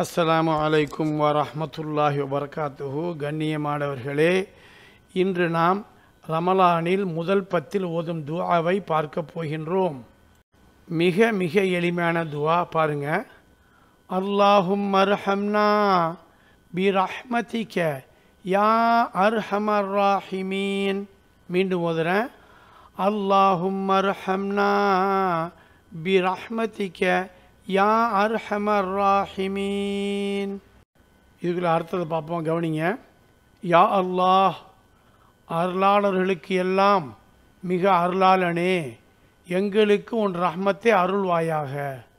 அஸ்ஸலாமு அலைக்கும் வரமத்துல்லாஹி வபர்காத்துஹு கண்ணியமானவர்களே இன்று நாம் ரமலானில் முதல் பத்தில் ஓதும் துவாவை பார்க்க போகின்றோம் மிக மிக எளிமையான துவா பாருங்க அல்லாஹும் அர்ஹம்னா பி ரஹ்மதிக்க யா அர்ஹமர் ராஹிமீன் மீண்டும் ஓதுறேன் அல்லாஹும் அர்ஹம்னா பி ரஹ்மதிக்க யா அர்ஹமர் ராஹிமீன் இதுக்குள்ள அர்த்தத்தை பார்ப்போம் கவனிங்க யா அல்லாஹ் அருளாளர்களுக்கு எல்லாம் மிக அருளாளனே எங்களுக்கு உன் ரஹ்மத்தை அருள்வாயாக